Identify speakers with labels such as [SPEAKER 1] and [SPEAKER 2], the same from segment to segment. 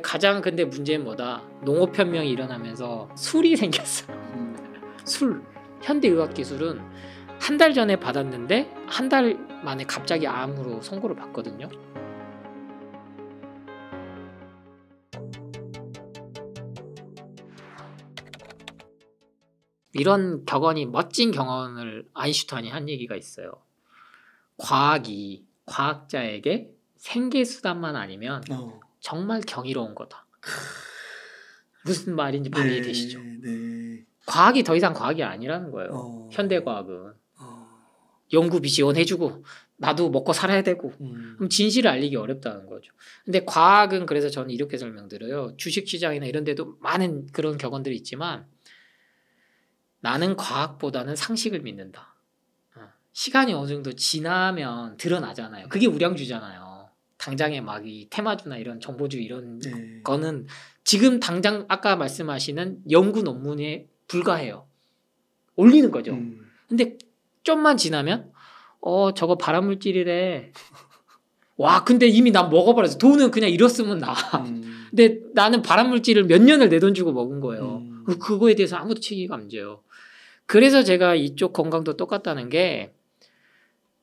[SPEAKER 1] 가장 근데 문제는 뭐다? 농업 혁명이 일어나면서 술이 생겼어. 술. 현대 의학 기술은 한 달 전에 받았는데 한 달 만에 갑자기 암으로 선고를 받거든요. 이런 격언이 멋진 경험을 아인슈타인이 한 얘기가 있어요. 과학이 과학자에게 생계 수단만 아니면 어. 정말 경이로운 거다. 무슨 말인지 발의 네, 되시죠? 네. 과학이 더 이상 과학이 아니라는 거예요. 어... 현대 과학은 어... 연구비 지원해주고 나도 먹고 살아야 되고 음... 그럼 진실을 알리기 어렵다는 거죠. 근데 과학은 그래서 저는 이렇게 설명드려요. 주식시장이나 이런데도 많은 그런 격언들이 있지만 나는 과학보다는 상식을 믿는다. 어. 시간이 어느 정도 지나면 드러나잖아요. 그게 우량주잖아요. 당장에 막 이 테마주나 이런 정보주 이런 네. 거는 지금 당장 아까 말씀하시는 연구 논문에 불과해요. 올리는 거죠. 음. 근데 좀만 지나면 어 저거 발암물질이래. 와 근데 이미 난 먹어버렸어. 돈은 그냥 잃었으면 나. 음. 근데 나는 발암물질을 몇 년을 내 돈 주고 먹은 거예요. 음. 그, 그거에 대해서 아무도 책임이안 져요. 그래서 제가 이쪽 건강도 똑같다는 게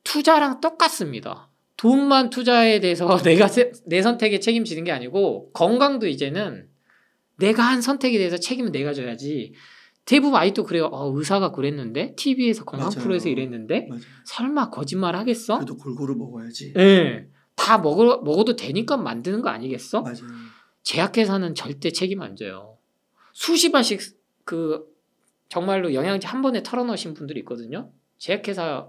[SPEAKER 1] 투자랑 똑같습니다. 돈만 투자에 대해서 내가 세, 내 선택에 책임지는 게 아니고 건강도 이제는 내가 한 선택에 대해서 책임을 내가 져야지. 대부분 아이도 그래요. 어, 의사가 그랬는데 TV에서 건강 맞아요. 프로에서 이랬는데 맞아요. 설마 거짓말 하겠어? 그래도 골고루 먹어야지. 네. 다 먹어 먹어도 되니까 만드는 거 아니겠어? 맞아요. 제약회사는 절대 책임 안 져요. 수십 안씩 그 정말로 영양제 한 번에 털어놓으신 분들이 있거든요. 제약회사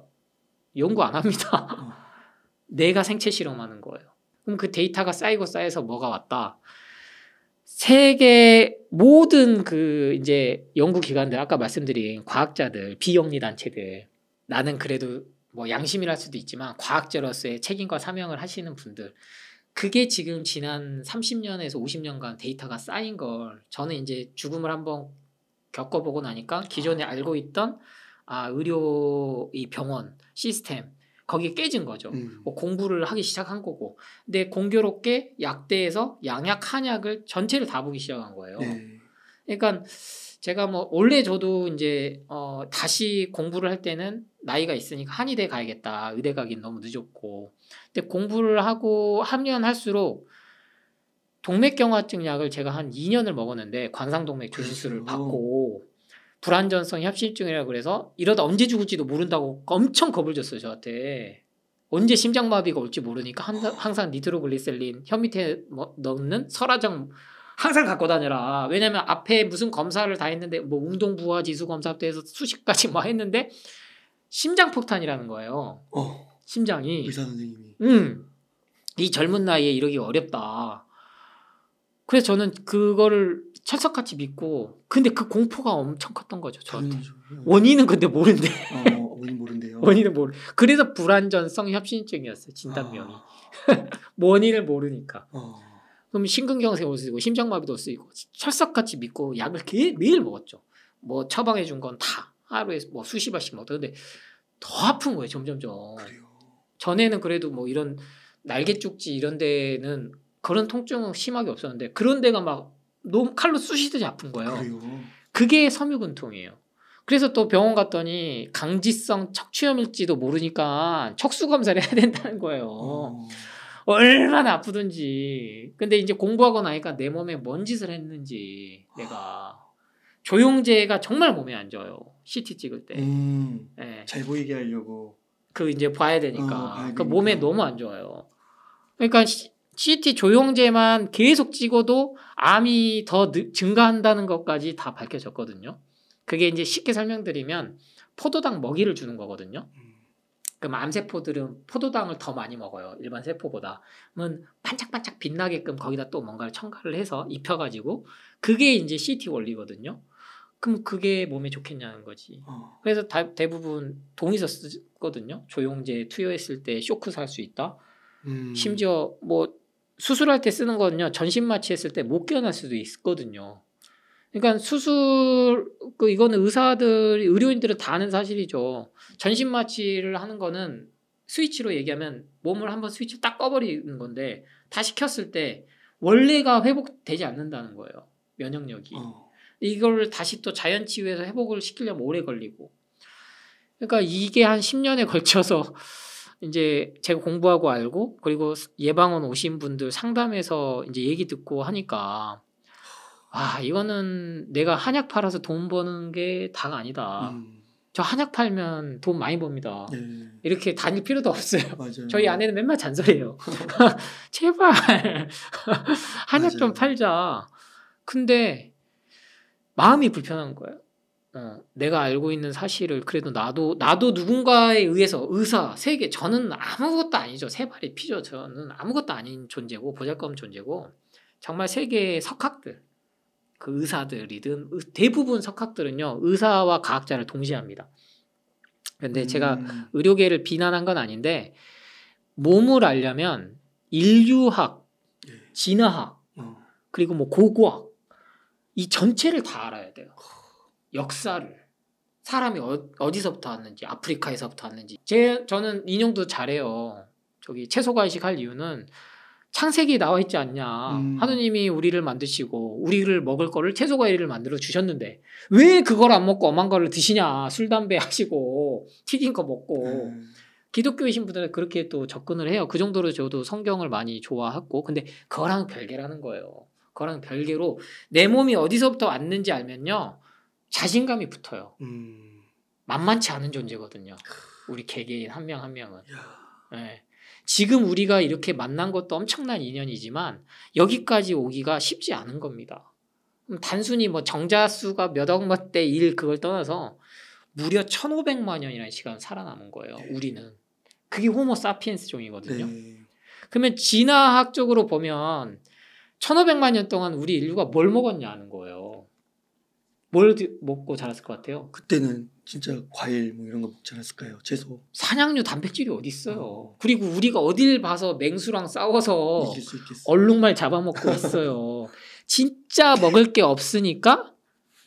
[SPEAKER 1] 연구 안 합니다. 어. 내가 생체 실험하는 거예요. 그럼 그 데이터가 쌓이고 쌓여서 뭐가 왔다? 세계 모든 그 이제 연구기관들, 아까 말씀드린 과학자들, 비영리 단체들, 나는 그래도 뭐 양심이랄 수도 있지만 과학자로서의 책임과 사명을 하시는 분들, 그게 지금 지난 30년에서 50년간 데이터가 쌓인 걸 저는 이제 죽음을 한번 겪어보고 나니까 기존에 알고 있던 아 의료 이 병원 시스템 거기에 깨진 거죠. 음. 뭐 공부를 하기 시작한 거고. 근데 공교롭게 약대에서 양약 한약을 전체를 다 보기 시작한 거예요. 네. 그러니까 제가 뭐 원래 저도 이제 어 다시 공부를 할 때는 나이가 있으니까 한의대 가야겠다. 의대 가긴 너무 늦었고. 근데 공부를 하고 하면 할수록 동맥경화증 약을 제가 한 2년을 먹었는데 관상동맥 조수술을 그렇죠. 받고 불안전성 협심증이라고 그래서 이러다 언제 죽을지도 모른다고 엄청 겁을 줬어요 저한테 언제 심장마비가 올지 모르니까 항상 니트로글리셀린 혀 밑에 뭐 넣는 설화정 항상 갖고 다녀라 왜냐면 앞에 무슨 검사를 다 했는데 뭐 운동부하 지수 검사부터 해서 수십 가지 뭐 했는데 심장폭탄이라는 거예요 어, 심장이 의사 선생님이 음이 젊은 나이에 이러기 어렵다 그래서 저는 그거를 철석같이 믿고 근데 그 공포가 엄청 컸던 거죠 저한테 당연하죠. 예. 원인은 근데 모른데 어, 원인 모른데요 원인은 모르 그래서 불안전성 협신증이었어요 진단명이 아. 원인을 모르니까 어. 그럼 심근경색으로 쓰고 심장마비도 쓰이고 철석같이 믿고 약을 개, 매일 먹었죠 뭐 처방해 준 건 다 하루에 뭐 수십 알씩 먹던데 더 아픈 거예요 점점점 그래요. 전에는 그래도 뭐 이런 날개쪽지 이런 데는 그런 통증은 심하게 없었는데 그런 데가 막 너무 칼로 쑤시듯이 아픈 거예요. 그래요. 그게 섬유근통이에요. 그래서 또 병원 갔더니 강지성 척추염일지도 모르니까 척수 검사를 해야 된다는 거예요. 오. 어. 얼마나 아프든지. 근데 이제 공부하고 나니까 내 몸에 뭔 짓을 했는지 내가 조용제가 정말 몸에 안 좋아요. CT 찍을 때. 음, 네. 잘 보이게 하려고. 그 이제 봐야 되니까. 어, 그 몸에 너무 안 좋아요. 그러니까 시, CT 조영제만 계속 찍어도 암이 더 느, 증가한다는 것까지 다 밝혀졌거든요. 그게 이제 쉽게 설명드리면 포도당 먹이를 주는 거거든요. 그럼 암세포들은 포도당을 더 많이 먹어요. 일반 세포보다. 는 반짝반짝 빛나게끔 거기다 또 뭔가를 첨가를 해서 입혀가지고 그게 이제 CT 원리거든요. 그럼 그게 몸에 좋겠냐는 거지. 어. 그래서 다, 대부분 동의서 쓰거든요. 조용제 투여했을 때 쇼크 살 수 있다. 음. 심지어 뭐 수술할 때 쓰는 거는요. 전신 마취했을 때 못 깨어날 수도 있거든요. 그러니까 수술 그 이거는 의사들 의료인들은 다 아는 사실이죠. 전신 마취를 하는 거는 스위치로 얘기하면 몸을 한번 스위치 를딱 꺼버리는 건데 다시 켰을 때 원래가 회복되지 않는다는 거예요. 면역력이. 어. 이걸 다시 또 자연 치유에서 회복을 시키려면 오래 걸리고. 그러니까 이게 한 10년에 걸쳐서 이제 제가 공부하고 알고 그리고 예방원 오신 분들 상담해서 이제 얘기 듣고 하니까 아 이거는 내가 한약 팔아서 돈 버는 게 다가 아니다. 음. 저 한약 팔면 돈 많이 법니다. 네. 예. 이렇게 다닐 필요도 없어요. 맞아요. 저희 아내는 맨날 잔소리해요. 제발 한약 맞아요. 좀 팔자. 근데 마음이 불편한 거예요. 어, 내가 알고 있는 사실을 그래도 나도 나도 누군가에 의해서 의사 세계 저는 아무것도 아니죠 세 발이 피죠 저는 아무것도 아닌 존재고 보잘것없는 존재고 정말 세계의 석학들 그 의사들이든 대부분 석학들은요 의사와 과학자를 동시에 합니다. 근데 음. 제가 의료계를 비난한 건 아닌데 몸을 알려면 인류학, 예. 진화학, 어. 그리고 뭐 고고학 이 전체를 다 알아야 돼요. 역사를 사람이 어, 디서부터 왔는지 아프리카에서부터 왔는지 제 저는 인형도 잘해요. 저기 채소 과식 할 이유는 창세기 나와 있지 않냐. 음. 하느님이 우리를 만드시고 우리를 먹을 거를 채소 과일을 만들어 주셨는데 왜 그걸 안 먹고 엄한 거를 드시냐. 술 담배 하시고 튀긴 거 먹고 음. 기독교이신 분들은 그렇게 또 접근을 해요. 그 정도로 저도 성경을 많이 좋아했고 근데 그거랑 별개라는 거예요. 그거랑 별개로 내 몸이 어디서부터 왔는지 알면요. 자신감이 붙어요. 음. 만만치 않은 존재거든요. 우리 개개인 한 명한 한 명은. 네. 지금 우리가 이렇게 만난 것도 엄청난 인연이지만 여기까지 오기가 쉽지 않은 겁니다. 단순히 뭐 정자수가 몇 억몇 대일 그걸 떠나서 무려 1,500만 년이라는 시간 살아남은 거예요. 네. 우리는. 그게 호모 사피엔스 종이거든요. 네. 그러면 진화학적으로 보면 1,500만 년 동안 우리 인류가 뭘 먹었냐는 거예요. 뭘 먹고 자랐을 것 같아요? 그때는 진짜 과일 뭐 이런 거 먹지 않았을까요? 채소. 사냥류 단백질이 어디 있어요? 어. 그리고 우리가 어딜 봐서 맹수랑 싸워서 얼룩말 잡아먹고 있어요. 진짜 먹을 게 없으니까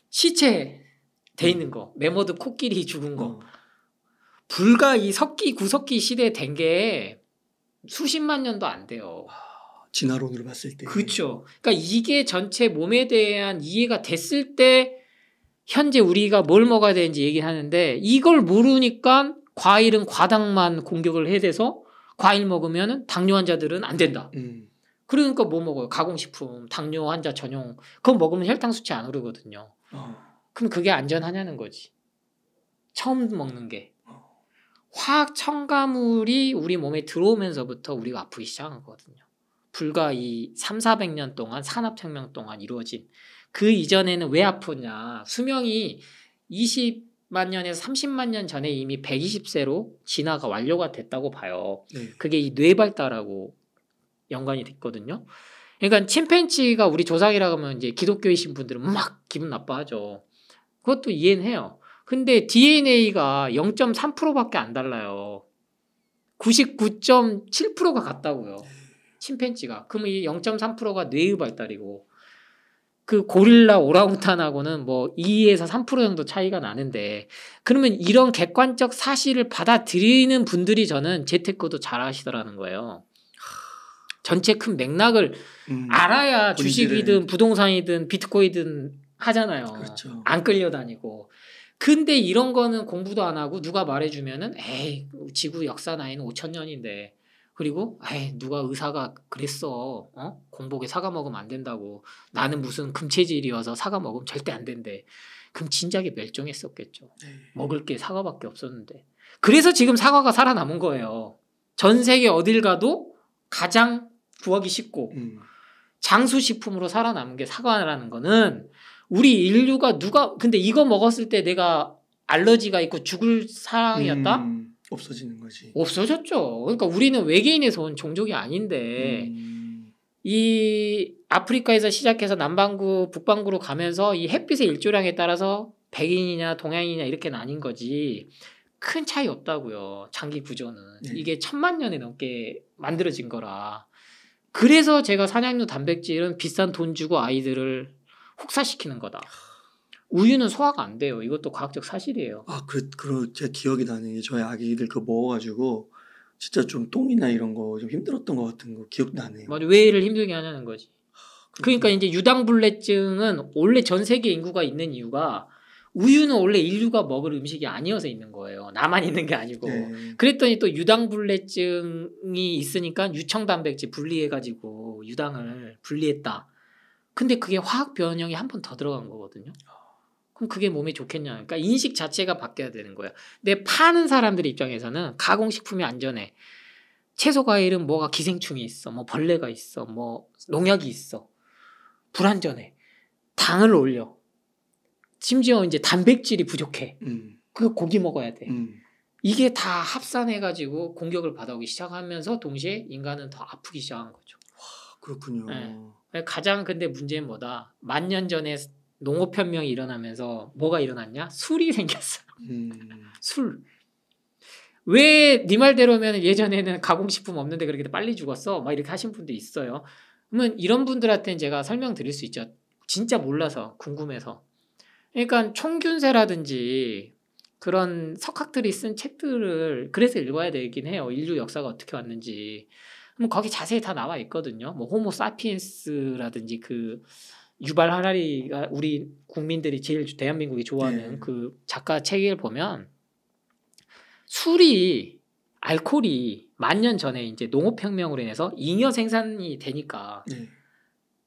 [SPEAKER 1] 시체 돼 있는 거, 메모드 코끼리 죽은 거. 어. 불과 이 석기 구석기 시대 된 게 수십만 년도 안 돼요. 아, 진화론으로 봤을 때. 그렇죠. 그러니까 이게 전체 몸에 대한 이해가 됐을 때 현재 우리가 뭘 먹어야 되는지 얘기하는데 이걸 모르니까 과일은 과당만 공격을 해야 돼서 과일 먹으면 당뇨 환자들은 안 된다. 음. 그러니까 뭐 먹어요? 가공식품, 당뇨 환자 전용. 그거 먹으면 혈당 수치 안 오르거든요. 어. 그럼 그게 안전하냐는 거지. 처음 먹는 게. 어. 화학 첨가물이 우리 몸에 들어오면서부터 우리가 아프기 시작한 거거든요. 불과 이 3, 400년 동안 산업혁명 동안 이루어진 그 이전에는 왜 아프냐. 수명이 20만 년에서 30만 년 전에 이미 120세로 진화가 완료가 됐다고 봐요. 네. 그게 이 뇌발달하고 연관이 됐거든요. 그러니까 침팬치가 우리 조상이라고 하면 이제 기독교이신 분들은 막 기분 나빠하죠. 그것도 이해는 해요. 근데 DNA가 0.3%밖에 안 달라요. 99.7%가 같다고요. 침팬치가 그러면 이 0.3%가 뇌의 발달이고 그 고릴라 오라우탄하고는뭐 2에서 3% 정도 차이가 나는데 그러면 이런 객관적 사실을 받아들이는 분들이 저는 재테크도 잘 하시더라는 거예요. 전체 큰 맥락을 음, 알아야 본질을. 주식이든 부동산이든 비트코인이든 하잖아요. 그렇죠. 안 끌려다니고. 근데 이런 거는 공부도 안 하고 누가 말해주면은 에이 지구 역사 나이는 5천 년인데 그리고 에이 누가 의사가 그랬어 어? 공복에 사과 먹으면 안 된다고 나는 무슨 금체질이어서 사과 먹으면 절대 안 된대 그럼 진작에 멸종했었겠죠 네. 먹을 게 사과밖에 없었는데 그래서 지금 사과가 살아남은 거예요 전 세계 어딜 가도 가장 구하기 쉽고 음. 장수식품으로 살아남은 게 사과라는 거는 우리 인류가 누가 근데 이거 먹었을 때 내가 알러지가 있고 죽을 상황이었다 음. 없어지는 거지. 없어졌죠. 그러니까 우리는 외계인에서 온 종족이 아닌데 음... 이 아프리카에서 시작해서 남반구, 북반구로 가면서 이 햇빛의 일조량에 따라서 백인이냐 동양인이냐 이렇게 나뉜 거지. 큰 차이 없다고요. 장기 구조는 네. 이게 천만 년이 넘게 만들어진 거라. 그래서 제가 사냥류 단백질은 비싼 돈 주고 아이들을 혹사시키는 거다. 우유는 소화가 안 돼요. 이것도 과학적 사실이에요. 아, 그, 그, 제 기억이 나는 게 저희 아기들 그 먹어가지고 진짜 좀 똥이나 이런 거 좀 힘들었던 것 같은 거 기억나네요. 맞아. 왜를 힘들게 하냐는 거지. 아, 그러니까 이제 유당불내증은 원래 전 세계 인구가 있는 이유가 우유는 원래 인류가 먹을 음식이 아니어서 있는 거예요. 나만 있는 게 아니고. 네. 그랬더니 또 유당불내증이 있으니까 유청단백질 분리해가지고 유당을 분리했다. 근데 그게 화학 변형이 한 번 더 들어간 거거든요. 아, 그럼 그게 몸에 좋겠냐. 그러니까 인식 자체가 바뀌어야 되는 거야. 내 파는 사람들 입장에서는 가공식품이 안전해. 채소 과일은 뭐가 기생충이 있어. 뭐 벌레가 있어. 뭐 농약이 있어. 불안전해. 당을 올려. 심지어 이제 단백질이 부족해. 음. 그 고기 먹어야 돼. 음. 이게 다 합산해가지고 공격을 받아오기 시작하면서 동시에 인간은 더 아프기 시작한 거죠. 와, 그렇군요. 네. 가장 근데 문제는 뭐다? 만 년 전에 농업 혁명이 일어나면서 뭐가 일어났냐? 술이 생겼어. 음. 술. 왜 네 말대로면 예전에는 가공식품 없는데 그렇게 빨리 죽었어? 막 이렇게 하신 분도 있어요. 그러면 이런 분들한테는 제가 설명드릴 수 있죠. 진짜 몰라서 궁금해서. 그러니까 총균세라든지 그런 석학들이 쓴 책들을 그래서 읽어야 되긴 해요. 인류 역사가 어떻게 왔는지. 그럼 거기 자세히 다 나와 있거든요. 뭐 호모 사피엔스라든지 그 유발 하라리가 우리 국민들이 제일 대한민국이 좋아하는 네. 그 작가 책을 보면 술이 알코올이 만 년 전에 이제 농업혁명으로 인해서 잉여 생산이 되니까 네.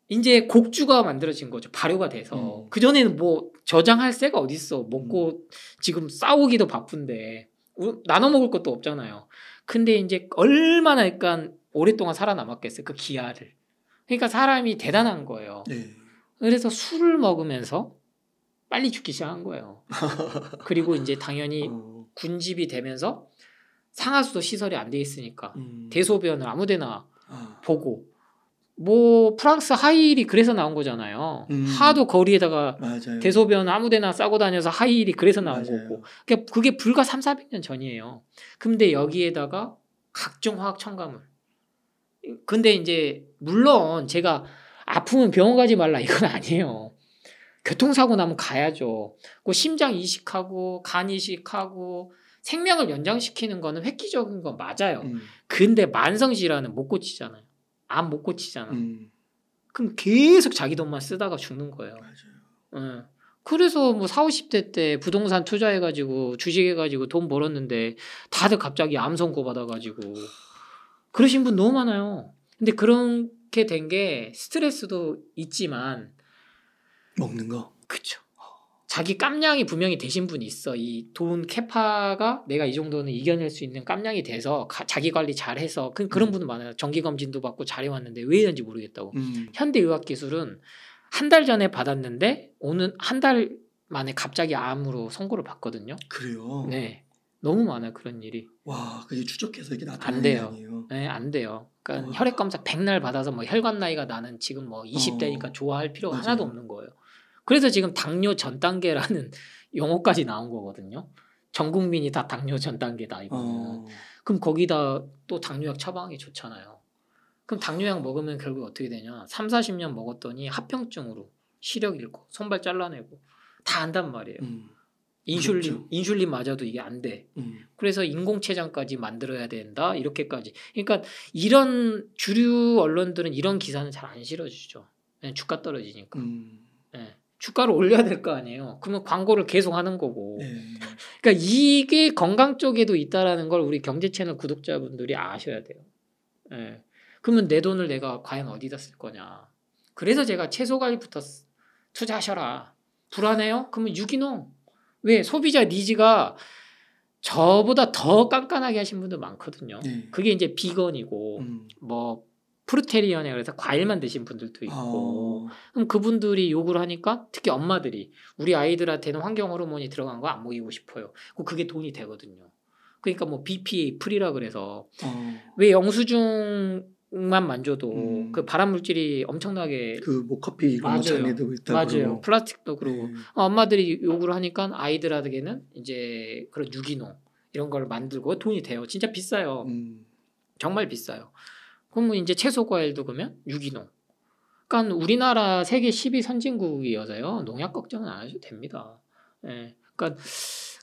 [SPEAKER 1] 이제 곡주가 만들어진 거죠 발효가 돼서 음. 그 전에는 뭐 저장할 새가 어디 있어 먹고 음. 지금 싸우기도 바쁜데 나눠 먹을 것도 없잖아요. 근데 이제 얼마나 약간 오랫동안 살아남았겠어요 그 기아를. 그러니까 사람이 대단한 거예요. 네. 그래서 술을 먹으면서 빨리 죽기 시작한 거예요. 그리고 이제 당연히 어. 군집이 되면서 상하수도 시설이 안 돼 있으니까 음. 대소변을 아무데나 아. 보고 뭐 프랑스 하이힐이 그래서 나온 거잖아요. 음. 하도 거리에다가 맞아요. 대소변 아무데나 싸고 다녀서 하이힐이 그래서 나온 맞아요. 거고. 그 그게 불과 3, 400년 전이에요. 근데 여기에다가 각종 화학 첨가물. 근데 이제 물론 제가 아프면 병원 가지 말라 이건 아니에요. 교통사고 나면 가야죠. 그 심장 이식하고 간 이식하고 생명을 연장시키는 거는 획기적인 건 맞아요. 음. 근데 만성 질환은 못 고치잖아요. 암 못 고치잖아. 음. 그럼 계속 자기 돈만 쓰다가 죽는 거예요. 맞아요. 네. 그래서 뭐 40, 50대 때 부동산 투자해가지고 주식해가지고 돈 벌었는데 다들 갑자기 암 선고 받아가지고 그러신 분 너무 많아요. 근데 그런 렇게된게 스트레스도 있지만 먹는 거. 그쵸. 자기 깜냥이 분명히 되신 분이 있어. 이 돈 캐파가 내가 이 정도는 이겨낼 수 있는 깜냥이 돼서 가, 자기 관리 잘해서 그, 런 음. 분은 많아요. 정기 검진도 받고 잘해왔는데 왜 이런지 모르겠다고. 음. 현대 의학 기술은 한 달 전에 받았는데 오는 한 달 만에 갑자기 암으로 선고를 받거든요. 그래요. 네. 너무 많아요 그런 일이. 와 그게 추적해서 이게 나타나는 안 돼요. 아니에요? 네, 안 돼요. 그러니까 어. 혈액 검사 백날 받아서 뭐 혈관 나이가 나는 지금 뭐 20대니까 어. 좋아할 필요가 하나도 없는 거예요. 그래서 지금 당뇨 전 단계라는 용어까지 나온 거거든요. 전 국민이 다 당뇨 전 단계다 이거는. 어. 그럼 거기다 또 당뇨약 처방이 좋잖아요. 그럼 당뇨약 먹으면 결국 어떻게 되냐? 3, 40년 먹었더니 합병증으로 시력 잃고 손발 잘라내고 다 한단 말이에요. 음. 인슐린 그렇죠. 인슐린 맞아도 이게 안 돼. 음. 그래서 인공췌장까지 만들어야 된다. 이렇게까지. 그러니까 이런 주류 언론들은 이런 기사는 잘 안 실어주죠. 예, 주가 떨어지니까. 음. 네. 주가를 올려야 될 거 아니에요. 그러면 광고를 계속 하는 거고. 네. 그러니까 이게 건강 쪽에도 있다라는 걸 우리 경제 채널 구독자분들이 아셔야 돼요. 네. 그러면 내 돈을 내가 과연 어디다 쓸 거냐. 그래서 제가 채소 가리부터 투자하셔라. 불안해요? 그러면 유기농. 왜 소비자 니즈가 저보다 더 깐깐하게 하신 분도 많거든요. 네. 그게 이제 비건이고 음. 뭐 프루테리언에 그래서 과일만 드신 분들도 있고 어. 그럼 그분들이 욕을 하니까 특히 엄마들이 우리 아이들한테는 환경 호르몬이 들어간 거 안 먹이고 싶어요. 그게 돈이 되거든요. 그러니까 뭐 BPA 프리라 그래서 어. 왜 영수증 만 만져도 음. 그 발암 물질이 엄청나게 그뭐 커피 이런 잔에도 있다 맞아요. 그러고. 플라스틱도 그러고 네. 엄마들이 요구를 하니까 아이들한테는 이제 그런 유기농 이런 걸 만들고 돈이 돼요. 진짜 비싸요. 음. 정말 비싸요. 그러면 이제 채소 과일도 그러면 유기농. 그러니까 우리나라 세계 10위 선진국이어서요. 농약 걱정은 안 하셔도 됩니다. 예. 네. 그러니까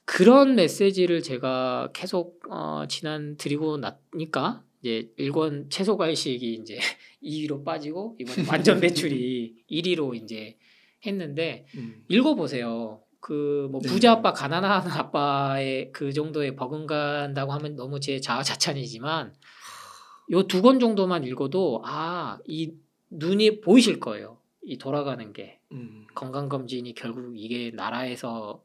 [SPEAKER 1] 그런 메시지를 제가 계속 어, 지난 드리고 났니까 이제 일본채소과일식이 이제 2위로 빠지고 이번 완전 매출이 1위로 이제 했는데 음. 읽어보세요. 그뭐 네. 부자 아빠 가난한 아빠의 그 정도의 버금간다고 하면 너무 제 자아자찬이지만 요 두 권 정도만 읽어도 아 이 눈이 보이실 거예요. 이 돌아가는 게 음. 건강검진이 결국 이게 나라에서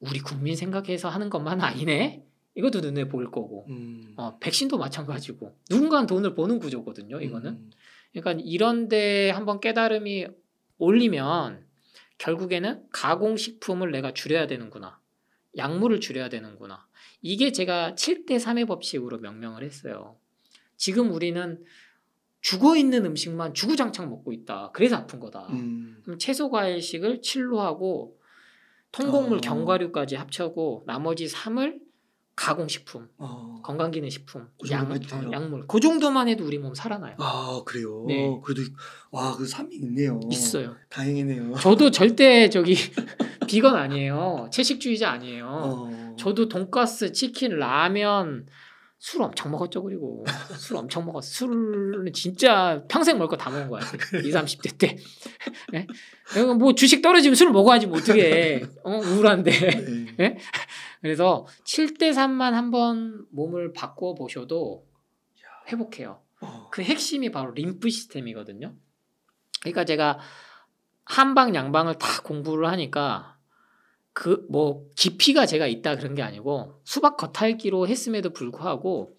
[SPEAKER 1] 우리 국민 생각해서 하는 것만 아니네 이것도 눈에 보일 거고 음. 어, 백신도 마찬가지고 누군가는 돈을 버는 구조거든요 이거는 음. 그러니까 이런데 한번 깨달음이 올리면 결국에는 가공식품을 내가 줄여야 되는구나 약물을 줄여야 되는구나 이게 제가 7대3의 법칙으로 명명을 했어요 지금 우리는 죽어있는 음식만 주구장창 먹고 있다 그래서 아픈 거다 음. 그럼 채소 과일식을 7로 하고 통곡물 어. 견과류까지 합쳐고 나머지 3을 가공식품, 어. 건강기능식품, 그 약, 어, 약물 그 정도만 해도 우리 몸 살아나요. 아 그래요. 네. 그래도 와그 삶이 있네요. 있어요. 다행이네요. 저도 절대 저기 비건 아니에요. 채식주의자 아니에요. 어. 저도 돈가스, 치킨, 라면 술 엄청 먹었죠 그리고 술 엄청 먹었어. 술은 진짜 평생 먹을 거 다 먹은 거야. 2, 30대 때. 네? 뭐 주식 떨어지면 술 먹어야지 뭐 어떻게 해. 어, 우울한데. 네? 예? 그래서 7대3만 한번 몸을 바꿔 보셔도 회복해요. 어. 그 핵심이 바로 림프 시스템이거든요. 그러니까 제가 한방 양방을 다 공부를 하니까 그 뭐 깊이가 제가 있다 그런 게 아니고 수박 겉핥기로 했음에도 불구하고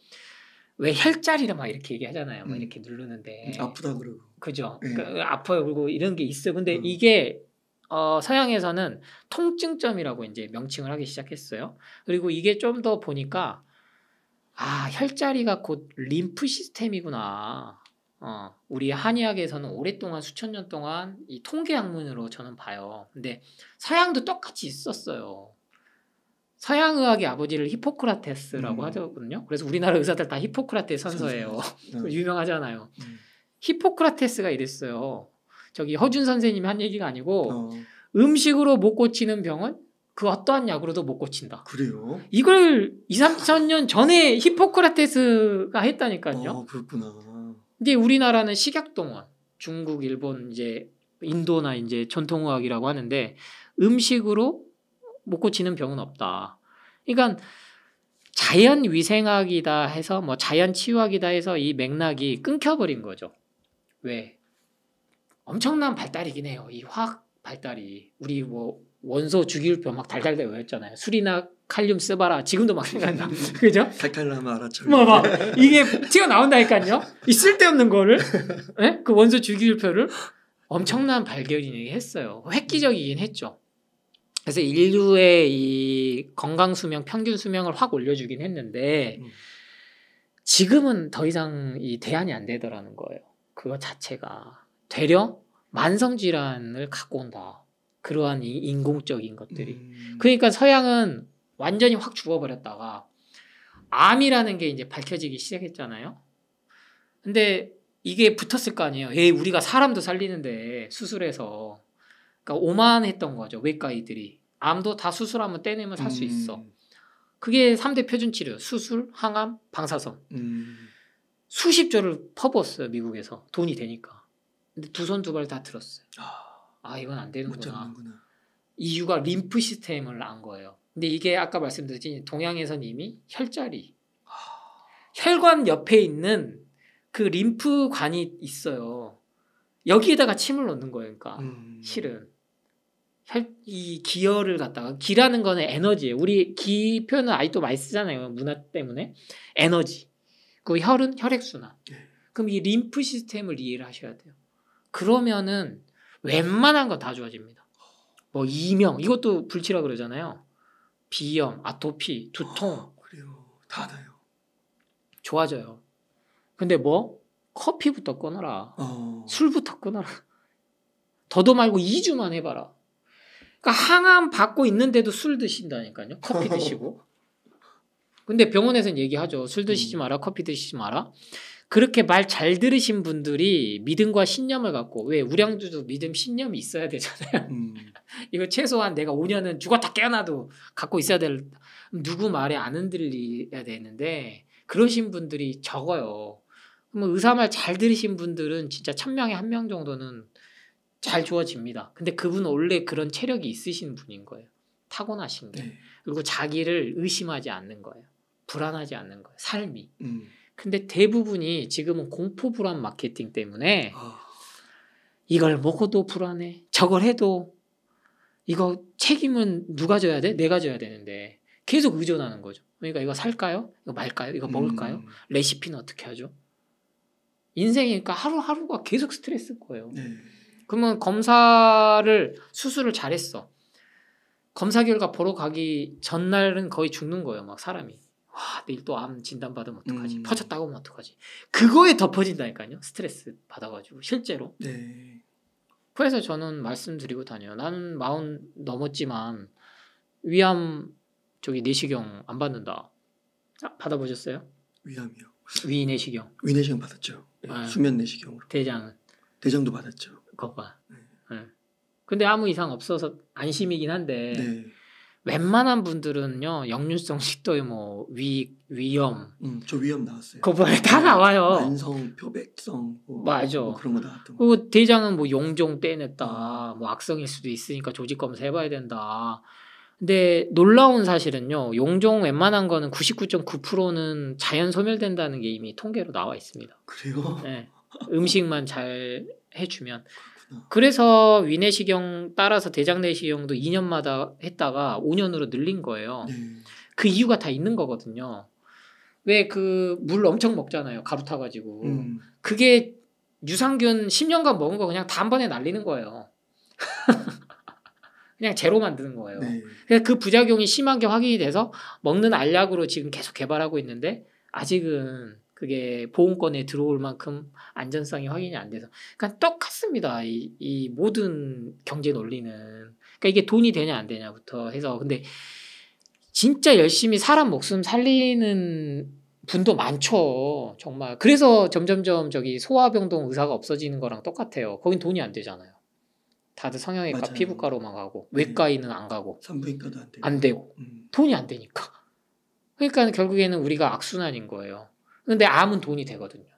[SPEAKER 1] 왜 혈자리를 막 이렇게 얘기하잖아요. 막 뭐 음. 이렇게 누르는데 아프다 그러고 그죠. 네. 그러니까 아파요 그리고 이런 게 있어. 근데 음. 이게 어, 서양에서는 통증점이라고 이제 명칭을 하기 시작했어요. 그리고 이게 좀 더 보니까 아 혈자리가 곧 림프 시스템이구나. 어, 우리 한의학에서는 오랫동안 수천 년 동안 이 통계 학문으로 저는 봐요. 근데 서양도 똑같이 있었어요. 서양 의학의 아버지를 히포크라테스라고 음. 하더군요 그래서 우리나라 의사들 다 히포크라테스 선서예요. 음. 유명하잖아요. 음. 히포크라테스가 이랬어요. 저기 허준 선생님이 한 얘기가 아니고 어. 음식으로 못 고치는 병은 그 어떠한 약으로도 못 고친다. 그래요? 이걸 2, 3천 년 전에 히포크라테스가 했다니까요. 어, 그렇구나. 근데 우리나라는 식약동원, 중국, 일본 이제 인도나 이제 전통의학이라고 하는데 음식으로 못 고치는 병은 없다. 그러니까 자연 위생학이다 해서 뭐 자연 치유학이다 해서 이 맥락이 끊겨버린 거죠. 왜? 엄청난 발달이긴 해요. 이 화학 발달이 우리 뭐 원소 주기율표 막 달달 외웠잖아요. 술이나 칼륨 쓰바라 지금도 막 음, 음, 음. 생각나. 그죠? 탈탈라마라처럼. 뭐, 뭐. 이게 튀어나온다니까요. 이 쓸데없는 거를 네? 그 원소 주기율표를 엄청난 발견이 했어요. 획기적이긴 했죠. 그래서 인류의 이 건강 수명 평균 수명을 확 올려주긴 했는데 지금은 더 이상 이 대안이 안 되더라는 거예요. 그거 자체가 되려 만성 질환을 갖고 온다. 그러한 이 인공적인 것들이. 음. 그러니까 서양은 완전히 확 죽어버렸다가 암이라는 게 이제 밝혀지기 시작했잖아요. 근데 이게 붙었을 거 아니에요. 예, 우리가 사람도 살리는데 수술해서 그러니까 오만했던 거죠. 외과의들이 암도 다 수술하면 떼내면 살수 음. 있어. 그게 3대 표준 치료 수술, 항암, 방사선. 음. 수십 조를 퍼부었어요 미국에서 돈이 되니까. 근데 두손 두 발 다 들었어요. 아. 아 이건 안 되는구나. 이유가 림프 시스템을 안 거예요. 근데 이게 아까 말씀드렸듯이 동양에서는 이미 혈자리, 아. 혈관 옆에 있는 그 림프관이 있어요. 여기에다가 침을 넣는 거예요. 그러니까 음. 실은 혈, 이 기혈을 갖다가 기라는 거는 에너지예요. 우리 기 표현은 아직도 많이 쓰잖아요. 문화 때문에 에너지. 그 혈은 혈액 순환. 예. 그럼 이 림프 시스템을 이해를 하셔야 돼요. 그러면은 웬만한 거 다 좋아집니다. 뭐 이명 이것도 불치라 그러잖아요. 비염, 아토피, 두통. 어, 그래요. 다 나요. 좋아져요. 근데 뭐 커피부터 끊어라. 어. 술부터 끊어라. 더도 말고 2주만 해봐라. 그러니까 항암 받고 있는데도 술 드신다니까요. 커피 드시고. 근데 병원에서는 얘기하죠. 술 드시지 음. 마라, 커피 드시지 마라. 그렇게 말 잘 들으신 분들이 믿음과 신념을 갖고 왜 우량주도 믿음 신념이 있어야 되잖아요. 음. 이거 최소한 내가 5년은 죽었다 깨어나도 갖고 있어야 될 누구 말에 안 흔들려야 되는데 그러신 분들이 적어요. 뭐 의사 말 잘 들으신 분들은 진짜 천 명에 한명 정도는 잘 좋아집니다. 근데 그분 원래 그런 체력이 있으신 분인 거예요. 타고나신 게 네. 그리고 자기를 의심하지 않는 거예요. 불안하지 않는 거예요. 삶이. 음. 근데 대부분이 지금은 공포 불안 마케팅 때문에 아. 이걸 먹어도 불안해. 저걸 해도 이거 책임은 누가 져야 돼? 내가 져야 되는데 계속 의존하는 거죠. 그러니까 이거 살까요? 이거 말까요? 이거 먹을까요? 음. 레시피는 어떻게 하죠? 인생이니까 그러니까 하루하루가 계속 스트레스일 거예요. 네. 그러면 검사를 수술을 잘했어. 검사 결과 보러 가기 전날은 거의 죽는 거예요, 막 사람이. 아, 내일 또 암 진단받으면 어떡하지? 음. 퍼졌다고 하면 어떡하지? 그거에 덮어진다니까요. 스트레스 받아가지고, 실제로. 네. 그래서 저는 말씀드리고 다녀요. 나는 마흔 넘었지만, 위암, 저기 내시경 안 받는다. 아, 받아보셨어요? 위암이요. 위 내시경. 위 내시경 받았죠. 네. 네. 수면 내시경으로. 대장은? 대장도 받았죠. 거봐. 네. 예. 근데 아무 이상 없어서 안심이긴 한데, 네. 웬만한 분들은요 역류성 식도의 뭐위 위염, 음, 저 위염 나왔어요. 그 거부에 다 나와요. 만성 표백성, 뭐, 뭐, 맞아. 뭐 그런 거 나왔던. 거. 그리고 대장은 뭐 용종 떼냈다, 음. 뭐 악성일 수도 있으니까 조직 검사 해봐야 된다. 근데 놀라운 사실은요 용종 웬만한 거는 99.9%는 자연 소멸된다는 게 이미 통계로 나와 있습니다. 그래요? 네, 음식만 잘 해주면. 그래서 위내시경 따라서 대장 내시경도 2년마다 했다가 5년으로 늘린 거예요. 네. 그 이유가 다 있는 거거든요. 왜 그 물 엄청 먹잖아요. 가루 타가지고. 음. 그게 유산균 10년간 먹은 거 그냥 단 번에 날리는 거예요. 그냥 제로 만드는 거예요. 네. 그 부작용이 심한 게 확인이 돼서 먹는 알약으로 지금 계속 개발하고 있는데 아직은 그게 보험권에 들어올 만큼 안전성이 확인이 안 돼서 그러니까 똑같습니다. 이, 이 모든 경제 논리는 그러니까 이게 돈이 되냐 안 되냐부터 해서 근데 진짜 열심히 사람 목숨 살리는 분도 많죠. 정말. 그래서 점점점 저기 소아병동 의사가 없어지는 거랑 똑같아요. 거긴 돈이 안 되잖아요. 다들 성형외과, 맞아요. 피부과로만 가고 네. 외과에는 안 가고 산부인과도 안 되고 안 되고 음. 돈이 안 되니까. 그러니까 결국에는 우리가 악순환인 거예요. 근데 암은 돈이 되거든요.